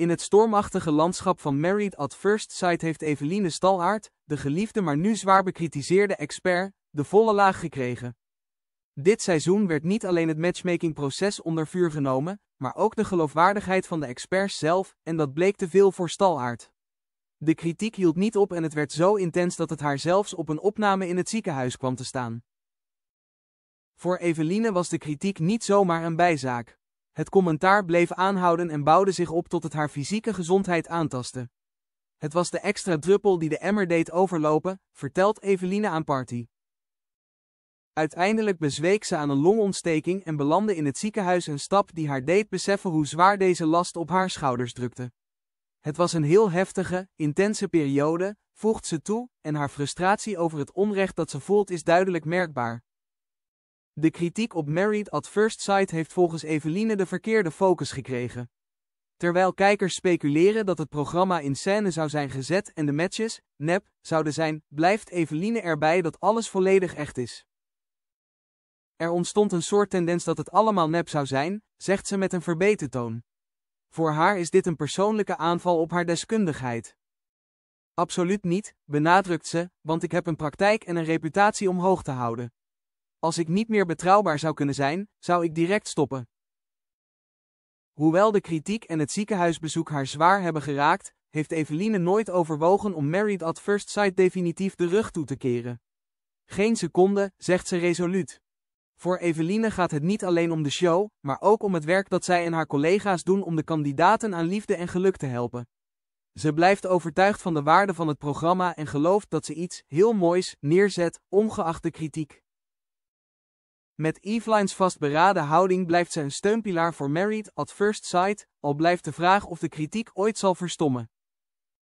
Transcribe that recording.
In het stormachtige landschap van Married at First Sight heeft Eveline Stalhaard, de geliefde maar nu zwaar bekritiseerde expert, de volle laag gekregen. Dit seizoen werd niet alleen het matchmakingproces onder vuur genomen, maar ook de geloofwaardigheid van de experts zelf en dat bleek te veel voor Stalhaard. De kritiek hield niet op en het werd zo intens dat het haar zelfs op een opname in het ziekenhuis kwam te staan. Voor Eveline was de kritiek niet zomaar een bijzaak. Het commentaar bleef aanhouden en bouwde zich op tot het haar fysieke gezondheid aantastte. Het was de extra druppel die de emmer deed overlopen, vertelt Eveline aan Party. Uiteindelijk bezweek ze aan een longontsteking en belandde in het ziekenhuis een stap die haar deed beseffen hoe zwaar deze last op haar schouders drukte. Het was een heel heftige, intense periode, voegt ze toe, en haar frustratie over het onrecht dat ze voelt is duidelijk merkbaar. De kritiek op Married at First Sight heeft volgens Eveline de verkeerde focus gekregen. Terwijl kijkers speculeren dat het programma in scène zou zijn gezet en de matches, nep, zouden zijn, blijft Eveline erbij dat alles volledig echt is. Er ontstond een soort tendens dat het allemaal nep zou zijn, zegt ze met een verbeten toon. Voor haar is dit een persoonlijke aanval op haar deskundigheid. Absoluut niet, benadrukt ze, want ik heb een praktijk en een reputatie omhoog te houden. Als ik niet meer betrouwbaar zou kunnen zijn, zou ik direct stoppen. Hoewel de kritiek en het ziekenhuisbezoek haar zwaar hebben geraakt, heeft Eveline nooit overwogen om Married at First Sight definitief de rug toe te keren. Geen seconde, zegt ze resoluut. Voor Eveline gaat het niet alleen om de show, maar ook om het werk dat zij en haar collega's doen om de kandidaten aan liefde en geluk te helpen. Ze blijft overtuigd van de waarde van het programma en gelooft dat ze iets heel moois neerzet, ongeacht de kritiek. Met Eveline's vastberaden houding blijft ze een steunpilaar voor Married at First Sight, al blijft de vraag of de kritiek ooit zal verstommen.